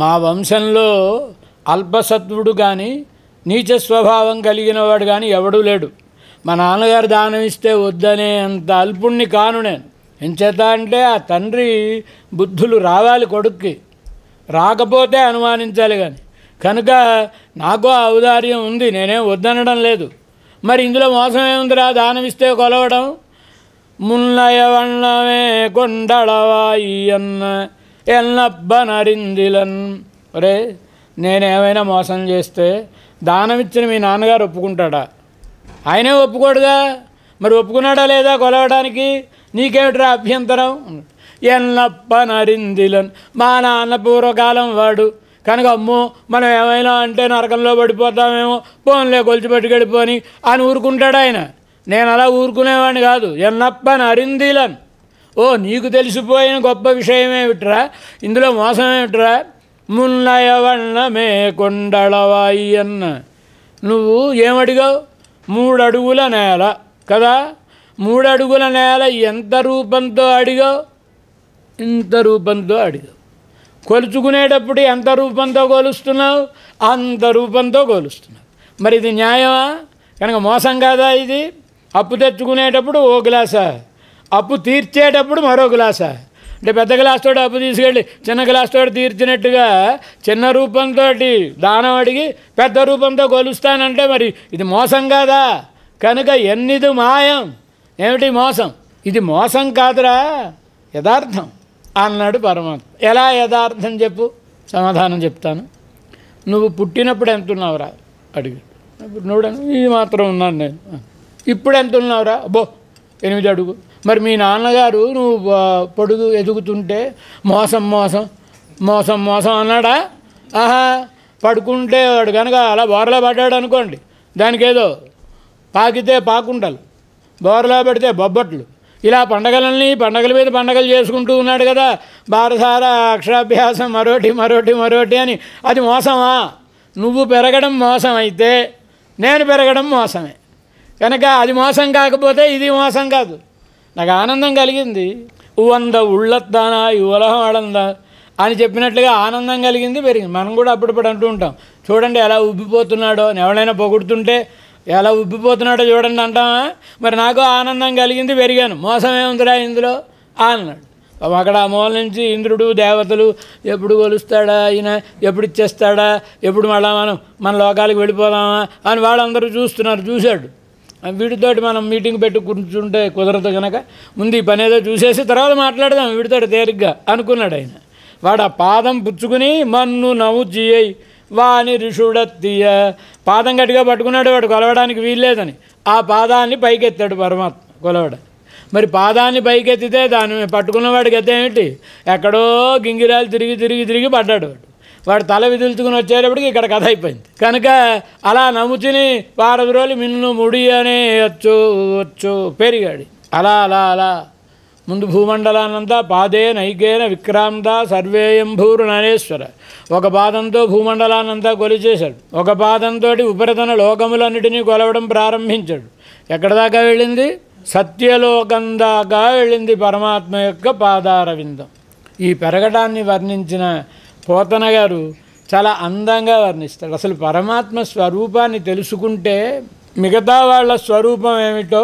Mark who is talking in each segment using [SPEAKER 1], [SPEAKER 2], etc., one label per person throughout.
[SPEAKER 1] మా వంశంలో అల్పసత్వుడు కానీ నీచ స్వభావం కలిగిన వాడు కానీ ఎవడూ లేడు మా నాన్నగారు దానం ఇస్తే వద్దనే అంత అల్పుణ్ణి కాను నేను ఎంచేత అంటే ఆ తండ్రి బుద్ధులు రావాలి కొడుక్కి రాకపోతే అనుమానించాలి కానీ కనుక నాకు ఔదార్యం ఉంది నేనేం వద్దనడం లేదు మరి ఇందులో మోసం ఏముందిరా దానం ఇస్తే కొలవడం మున్నయవణమే కొండవాయి అన్న ఎల్నబ్బనరిందిలన్ ఒరే నేనేమైనా మోసం చేస్తే దానమిచ్చిన మీ నాన్నగారు ఒప్పుకుంటాడా ఆయనే ఒప్పుకోడుగా మరి ఒప్పుకున్నాడా లేదా కొలవడానికి నీకేమిట్రా అభ్యంతరం ఎల్లప్పనరిందిలన్ మా నాన్న పూర్వకాలం వాడు కనుక అమ్మో మనం ఏమైనా అంటే నరకంలో పడిపోతామేమో పోన్లే గొలిచిపెట్టుకెడిపోని అని ఊరుకుంటాడు ఆయన నేను అలా ఊరుకునేవాడిని కాదు ఎన్నప్పని అరిందిలన్ ఓ నీకు తెలిసిపోయిన గొప్ప విషయం ఏమిట్రా ఇందులో మోసం ఏమిట్రా మున్నయవన్నమే కొండలవాయి అన్న నువ్వు ఏమడిగావు మూడడుగుల నేల కదా మూడడుగుల నేల ఎంత రూపంతో అడిగావు ఇంత రూపంతో అడిగావు కొలుచుకునేటప్పుడు ఎంత రూపంతో కొలుస్తున్నావు అంత రూపంతో కొలుస్తున్నావు మరి ఇది న్యాయమా కనుక మోసం కాదా ఇది అప్పు తెచ్చుకునేటప్పుడు ఓ గ్లాసా అప్పు తీర్చేటప్పుడు మరో గ్లాసా అంటే పెద్ద గ్లాస్తో అప్పు తీసుకెళ్ళి చిన్న గ్లాస్తో తీర్చినట్టుగా చిన్న రూపంతో దానం అడిగి పెద్ద రూపంతో కొలుస్తానంటే మరి ఇది మోసం కాదా కనుక ఎన్నిది మాయం ఏమిటి మోసం ఇది మోసం కాదురా యథార్థం అన్నాడు పరమాత్మ ఎలా యథార్థం చెప్పు సమాధానం చెప్తాను నువ్వు పుట్టినప్పుడు ఎంత ఉన్నావురా అడిగి ఇప్పుడు నువ్వు ఇది మాత్రం ఉన్నాను నేను ఇప్పుడు ఎంత ఉన్నావురా అబ్బో ఎనిమిది అడుగు మరి మీ నాన్నగారు నువ్వు పొడుగు ఎదుగుతుంటే మోసం మోసం మోసం మోసం అన్నాడా ఆహా పడుకుంటే వాడు కనుక అలా బోర్లా పడ్డాడు అనుకోండి దానికి ఏదో పాకితే పాకుండలు బోర్లా పెడితే బొబ్బట్లు ఇలా పండగలన్నీ పండగల మీద పండగలు చేసుకుంటూ ఉన్నాడు కదా భారసార అక్షరాభ్యాసం మరోటి మరోటి మరోటి అని అది మోసమా నువ్వు పెరగడం మోసం అయితే నేను పెరగడం మోసమే కనుక అది మోసం కాకపోతే ఇది మోసం కాదు నాకు ఆనందం కలిగింది ఉవంద ఉళ్ళొద్దానా యువలహం ఆడందా అని చెప్పినట్లుగా ఆనందం కలిగింది పెరిగింది మనం కూడా అప్పుడప్పుడు అంటూ ఉంటాం చూడండి ఎలా ఉబ్బిపోతున్నాడో ఎవడైనా పొగుడుతుంటే ఎలా ఉబ్బిపోతున్నాడో చూడండి అంటామా మరి నాకు ఆనందం కలిగింది పెరిగాను ఉందిరా ఇందులో అన్నాడు అక్కడ ఆ మూల నుంచి ఇంద్రుడు దేవతలు ఎప్పుడు కొలుస్తాడా ఈయన ఎప్పుడు ఇచ్చేస్తాడా ఎప్పుడు మళ్ళా మనం మన లోకాలకు వెళ్ళిపోదామా అని వాళ్ళందరూ చూస్తున్నారు చూశాడు వీడితోటి మనం మీటింగ్ పెట్టి కూర్చుంటే కుదరదు కనుక ముందు ఈ పని ఏదో చూసేసి తర్వాత మాట్లాడదాం వీటితోటి తేరిగ్గా అనుకున్నాడు ఆయన వాడు ఆ పాదం పుచ్చుకుని మన్ను నవ్వు జియ్యి వాని ఋషుడత్తియ పాదం గట్టిగా పట్టుకున్నాడు వాడు కొలవడానికి వీల్లేదని ఆ పాదాన్ని పైకెత్తాడు పరమాత్మ కొలవడ మరి పాదాన్ని పైకెత్తితే దాన్ని పట్టుకున్నవాడికి అయితే ఏమిటి ఎక్కడో గింగిరాలు తిరిగి తిరిగి తిరిగి పడ్డాడు వాడు వాడు తల విదులుచుకుని వచ్చేటప్పటికి ఇక్కడ కథ అయిపోయింది కనుక అలా నమ్ముచుని వారం రోజులు మిన్ను ముడి అనే వచ్చు వచ్చు పెరిగాడు అలా అలా అలా ముందు భూమండలానంతా పాదే నైకేన విక్రాంత సర్వేయం నరేశ్వర ఒక పాదంతో భూమండలానంతా కొలిచేశాడు ఒక పాదంతో ఉపరితన లోకములన్నిటినీ కొలవడం ప్రారంభించాడు ఎక్కడ దాకా వెళ్ళింది సత్యలోకం దాకా వెళ్ళింది పరమాత్మ యొక్క పాదారవిందం ఈ పెరగటాన్ని వర్ణించిన పోతన గారు చాలా అందంగా వర్ణిస్తారు అసలు పరమాత్మ స్వరూపాన్ని తెలుసుకుంటే మిగతా వాళ్ళ స్వరూపం ఏమిటో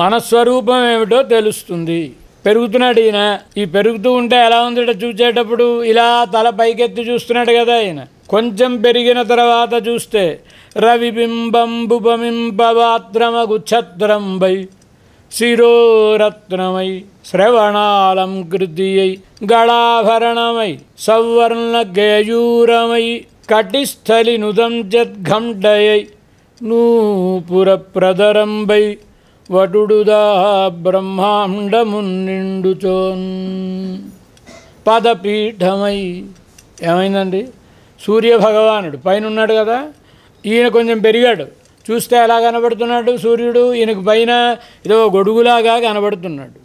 [SPEAKER 1] మన స్వరూపం ఏమిటో తెలుస్తుంది పెరుగుతున్నాడు ఈయన ఈ పెరుగుతూ ఉంటే ఎలా ఉందట చూసేటప్పుడు ఇలా తల పైకెత్తి చూస్తున్నాడు కదా ఆయన కొంచెం పెరిగిన తర్వాత చూస్తే రవిబింబంబుపమింపవాత్రమగు ఛత్రంబై శిరోరత్నమై శ్రవణాలం కృతియై గళాభరణమై సవర్ణ గయూరమై కటిస్థలి నుదం జద్ఘంటయై ప్రదరంబై వటుడుదా నిండుచోన్ పదపీఠమై ఏమైందండి సూర్యభగవానుడు పైన ఉన్నాడు కదా ఈయన కొంచెం పెరిగాడు చూస్తే ఎలా కనబడుతున్నాడు సూర్యుడు ఈయనకు పైన ఏదో గొడుగులాగా కనబడుతున్నాడు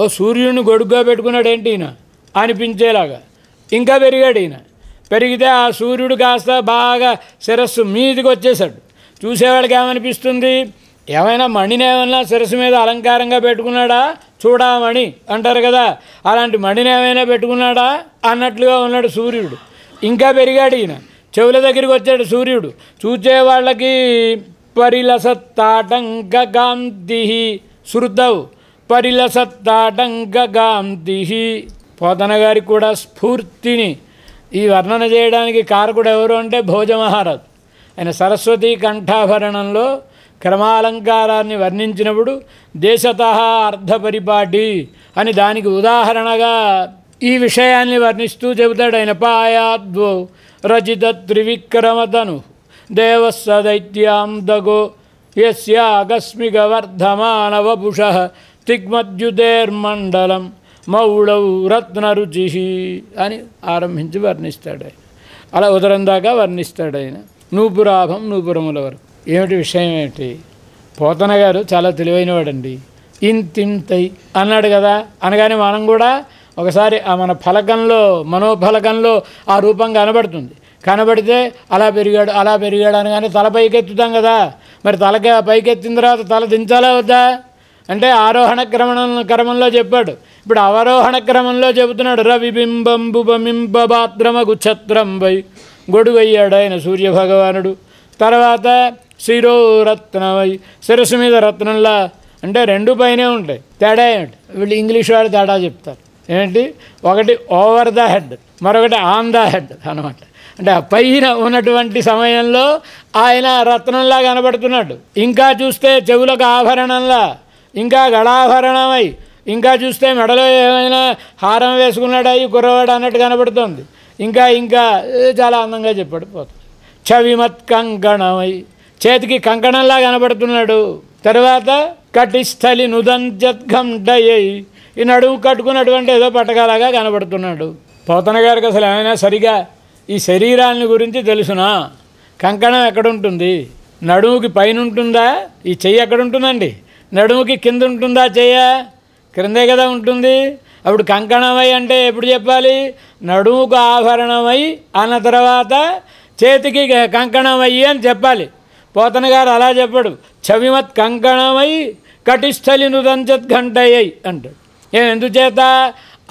[SPEAKER 1] ఓ సూర్యుడిని గొడుగుగా పెట్టుకున్నాడు ఏంటి ఈయన అనిపించేలాగా ఇంకా పెరిగాడు ఈయన పెరిగితే ఆ సూర్యుడు కాస్త బాగా శిరస్సు మీదికి వచ్చేసాడు చూసేవాళ్ళకి ఏమనిపిస్తుంది ఏమైనా మణిని ఏమైనా శిరస్సు మీద అలంకారంగా పెట్టుకున్నాడా చూడామణి అంటారు కదా అలాంటి మణిని ఏమైనా పెట్టుకున్నాడా అన్నట్లుగా ఉన్నాడు సూర్యుడు ఇంకా పెరిగాడు ఈయన చెవుల దగ్గరికి వచ్చాడు సూర్యుడు చూసే వాళ్ళకి పరిలసత్తాటంకాంతి శృతౌ పరిలసత్తాటంకాంతి పోతన గారికి కూడా స్ఫూర్తిని ఈ వర్ణన చేయడానికి కారకుడు ఎవరు అంటే భోజ మహారాజ్ ఆయన సరస్వతి కంఠాభరణంలో క్రమాలంకారాన్ని వర్ణించినప్పుడు దేశత అర్ధ పరిపాటి అని దానికి ఉదాహరణగా ఈ విషయాన్ని వర్ణిస్తూ చెబుతాడు ఆయన పాయాద్వో రచిత త్రివిక్రమతను देवस्य దగు दगो వపుష తిగ్మద్యుదేర్మండలం మౌళవు రత్నరుచి అని ఆరంభించి వర్ణిస్తాడు ఆయన అలా ఉదరం దాకా వర్ణిస్తాడు ఆయన నూపురాభం నూపురముల వరకు ఏమిటి విషయం ఏమిటి పోతన గారు చాలా వాడండి ఇంతింతై అన్నాడు కదా అనగానే మనం కూడా ఒకసారి ఆ మన ఫలకంలో మనోఫలకంలో ఆ రూపం కనబడుతుంది కనబడితే అలా పెరిగాడు అలా పెరిగాడు అనగానే తల పైకెత్తుతాం కదా మరి తలకి పైకెత్తిన తర్వాత తల దించాలా వద్దా అంటే ఆరోహణ క్రమణం క్రమంలో చెప్పాడు ఇప్పుడు అవరోహణ క్రమంలో చెబుతున్నాడు రవిబింబం బుబమింబభాద్రమగుఛత్రం వై గొడుగయ్యాడు ఆయన సూర్యభగవానుడు తర్వాత శిరోరత్నమై శిరస్సు మీద రత్నంలా అంటే రెండు పైనే ఉంటాయి తేడా ఏమిటి వీళ్ళు ఇంగ్లీష్ వాళ్ళు తేడా చెప్తారు ఏంటి ఒకటి ఓవర్ ద హెడ్ మరొకటి ఆన్ ద హెడ్ అనమాట అంటే ఆ పైన ఉన్నటువంటి సమయంలో ఆయన రత్నంలా కనబడుతున్నాడు ఇంకా చూస్తే చెవులకు ఆభరణంలా ఇంకా గళాభరణమై ఇంకా చూస్తే మెడలో ఏమైనా హారం వేసుకున్నాడు ఈ కుర్రవాడు అన్నట్టు కనబడుతుంది ఇంకా ఇంకా చాలా అందంగా చెప్పాడు పోతుంది చవిమత్ కంకణమై చేతికి కంకణంలా కనబడుతున్నాడు తర్వాత కటిస్థలి నుదంజద్ఘంటయ్యి ఈ నడుము కట్టుకున్నటువంటి ఏదో పట్టకాలాగా కనబడుతున్నాడు పోతన గారికి అసలు ఏమైనా సరిగా ఈ శరీరాన్ని గురించి తెలుసునా కంకణం ఎక్కడుంటుంది నడుముకి పైన ఉంటుందా ఈ చెయ్యి ఎక్కడుంటుందండి నడుముకి కింద ఉంటుందా చెయ్య క్రిందే కదా ఉంటుంది అప్పుడు కంకణమై అంటే ఎప్పుడు చెప్పాలి నడుముకు ఆభరణమై అన్న తర్వాత చేతికి కంకణమయ్యి అని చెప్పాలి పోతన గారు అలా చెప్పాడు చవిమత్ కంకణమై కటిష్టలి నుదంచత్ ఘంటయ్యై అంటాడు ఎందుచేత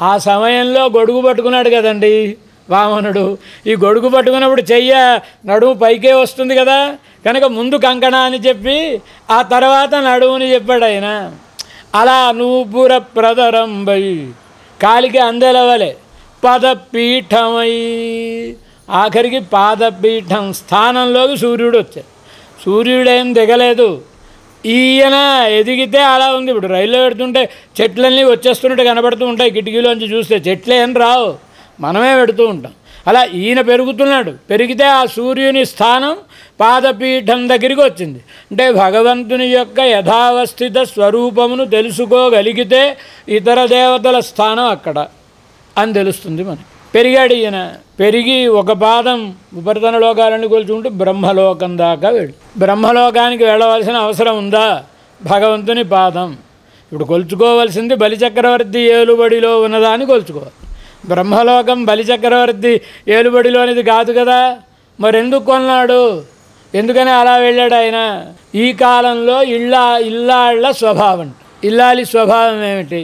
[SPEAKER 1] ఆ సమయంలో గొడుగు పట్టుకున్నాడు కదండి వామనుడు ఈ గొడుగు పట్టుకున్నప్పుడు చెయ్య నడుము పైకే వస్తుంది కదా కనుక ముందు కంకణ అని చెప్పి ఆ తర్వాత నడువుని చెప్పాడు ఆయన అలా నూపుర ప్రదరంబై కాలికి అందెలవలే పదపీఠమై ఆఖరికి పాదపీఠం స్థానంలోకి సూర్యుడు వచ్చాడు సూర్యుడేం దిగలేదు ఈయన ఎదిగితే అలా ఉంది ఇప్పుడు రైల్లో పెడుతుంటే చెట్లన్నీ వచ్చేస్తున్నట్టు కనబడుతూ ఉంటాయి కిటికీలోంచి చూస్తే చెట్లు ఏం రావు మనమే పెడుతూ ఉంటాం అలా ఈయన పెరుగుతున్నాడు పెరిగితే ఆ సూర్యుని స్థానం పాదపీఠం దగ్గరికి వచ్చింది అంటే భగవంతుని యొక్క యథావస్థిత స్వరూపమును తెలుసుకోగలిగితే ఇతర దేవతల స్థానం అక్కడ అని తెలుస్తుంది మనకి పెరిగాడు ఈయన పెరిగి ఒక పాదం ఉపరితన లోకాలన్నీ కొలుచుకుంటూ బ్రహ్మలోకం దాకా వెళ్ళి బ్రహ్మలోకానికి వెళ్ళవలసిన అవసరం ఉందా భగవంతుని పాదం ఇప్పుడు కొలుచుకోవలసింది బలిచక్రవర్తి ఏలుబడిలో ఉన్నదా అని కొలుచుకోవాలి బ్రహ్మలోకం బలిచక్రవర్తి ఏలుబడిలోనిది కాదు కదా మరెందుకు కొన్నాడు ఎందుకని అలా వెళ్ళాడు ఆయన ఈ కాలంలో ఇళ్ళ ఇల్లాళ్ళ స్వభావం ఇల్లాలి స్వభావం ఏమిటి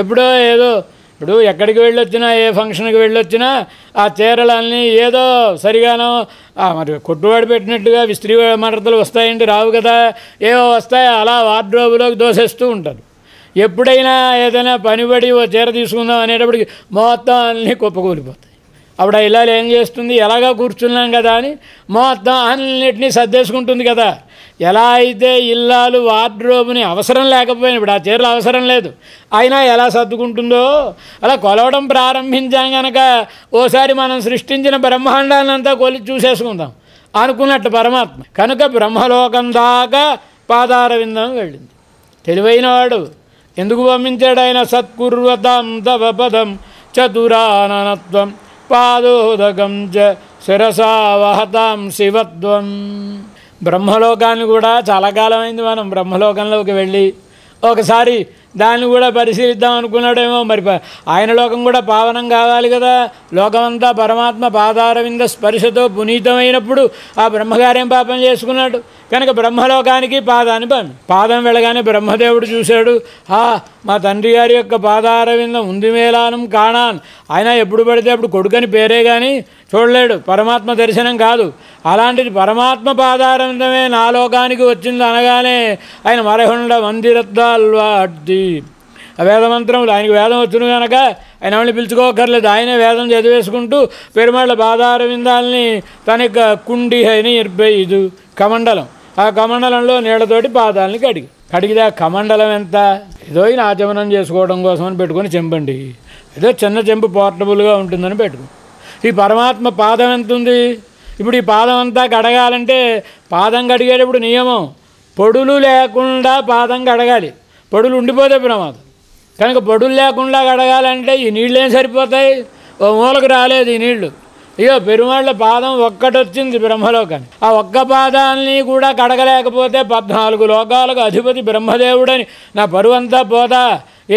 [SPEAKER 1] ఎప్పుడో ఏదో ఇప్పుడు ఎక్కడికి వెళ్ళొచ్చినా ఏ ఫంక్షన్కి వెళ్ళొచ్చినా ఆ చీరలన్నీ ఏదో సరిగానో మరి కొట్టువాడు పెట్టినట్టుగా విస్త్రీ మడతలు వస్తాయండి రావు కదా ఏవో వస్తాయో అలా వార్డ్రోబులోకి దోసేస్తూ ఉంటారు ఎప్పుడైనా ఏదైనా పనిబడి ఓ చీర తీసుకుందాం అనేటప్పటికి మొత్తం అన్నీ కుప్పకూలిపోతాయి అప్పుడు ఇల్లాలు ఏం చేస్తుంది ఎలాగా కూర్చున్నాం కదా అని మొత్తం అన్నిటినీ సర్దేసుకుంటుంది కదా ఎలా అయితే ఇల్లాలు వార్డ్రోబ్ని అవసరం లేకపోయినా ఇప్పుడు ఆ చీరలు అవసరం లేదు అయినా ఎలా సర్దుకుంటుందో అలా కొలవడం ప్రారంభించాం కనుక ఓసారి మనం సృష్టించిన బ్రహ్మాండాలంతా కొలి చూసేసుకుందాం అనుకున్నట్టు పరమాత్మ కనుక బ్రహ్మలోకం దాకా పాదారవిందం వెళ్ళింది తెలివైనవాడు ఎందుకు పంపించాడు ఆయన సత్కుర్వతాం తవ పదం చతురానత్వం పాదోదకం చ శిరసావహతాం శివత్వం బ్రహ్మలోకాన్ని కూడా చాలా కాలమైంది మనం బ్రహ్మలోకంలోకి వెళ్ళి ఒకసారి దాన్ని కూడా పరిశీలిద్దాం అనుకున్నాడేమో మరి ఆయన లోకం కూడా పావనం కావాలి కదా లోకమంతా పరమాత్మ పాదారవింద స్పర్శతో పునీతమైనప్పుడు ఆ బ్రహ్మగారేం పాపం చేసుకున్నాడు కనుక బ్రహ్మలోకానికి పాదాన్ని పంపి పాదం వెళ్ళగానే బ్రహ్మదేవుడు చూశాడు ఆ మా తండ్రి గారి యొక్క విందం ఉంది మేళానం కాణాన్ ఆయన ఎప్పుడు పడితే అప్పుడు కొడుకని పేరే కానీ చూడలేడు పరమాత్మ దర్శనం కాదు అలాంటిది పరమాత్మ పాదారవిందమే నా లోకానికి వచ్చింది అనగానే ఆయన మరహుండ మందిరద్దాల్వాడ్ది వేదమంత్రములు ఆయనకు వేదం వచ్చును కనుక ఆయన వాళ్ళని పిలుచుకోకర్లేదు ఆయనే వేదం చదివేసుకుంటూ పెరుమాళ్ళ బాధారవిందాలని తన యొక్క కుండి అని ఇరవై ఐదు కమండలం ఆ కమండలంలో నీళ్లతోటి పాదాలని కడిగి కడిగితే ఆ కమండలం ఎంత ఏదో ఈయన ఆచమనం చేసుకోవడం కోసమని పెట్టుకుని చెంపండి ఏదో చిన్న చెంపు పోర్టబుల్గా ఉంటుందని పెట్టుకో ఈ పరమాత్మ పాదం ఎంత ఉంది ఇప్పుడు ఈ పాదం అంతా కడగాలంటే పాదం కడిగేటప్పుడు నియమం పొడులు లేకుండా పాదం కడగాలి పొడులు ఉండిపోతే ప్రమాదం కనుక పొడులు లేకుండా కడగాలంటే ఈ నీళ్ళు ఏం సరిపోతాయి ఓ మూలకు రాలేదు ఈ నీళ్లు ఇగో పెరుమాళ్ళ పాదం ఒక్కటొచ్చింది బ్రహ్మలోకం ఆ ఒక్క పాదాన్ని కూడా కడగలేకపోతే పద్నాలుగు లోకాలకు అధిపతి బ్రహ్మదేవుడని నా పరువంతా పోతా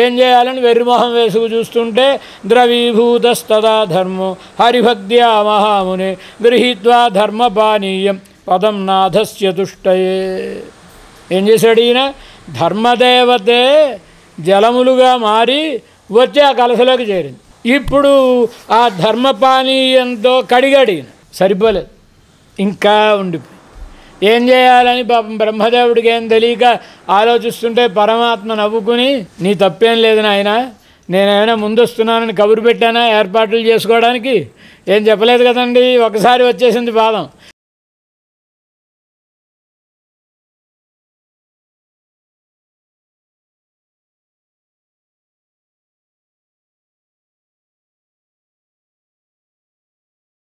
[SPEAKER 1] ఏం చేయాలని వెర్రిమొహం వేసుకు చూస్తుంటే ద్రవీభూతస్తదా ధర్మం హరిభక్త్య మహాముని గృహీత్వా ధర్మపానీయం పదం నాథస్యతుష్టయే ఏం చేశాడు ఈయన ధర్మదేవతే జలములుగా మారి వచ్చి ఆ కలసలోకి చేరింది ఇప్పుడు ఆ పానీయంతో కడిగడిగిన సరిపోలేదు ఇంకా ఉండిపోయి ఏం చేయాలని పాపం బ్రహ్మదేవుడికి ఏం తెలియక ఆలోచిస్తుంటే పరమాత్మ నవ్వుకుని నీ తప్పేం లేదు నాయన నేనేమైనా ముందొస్తున్నానని కబురు పెట్టానా ఏర్పాట్లు చేసుకోవడానికి ఏం చెప్పలేదు కదండి ఒకసారి వచ్చేసింది పాదం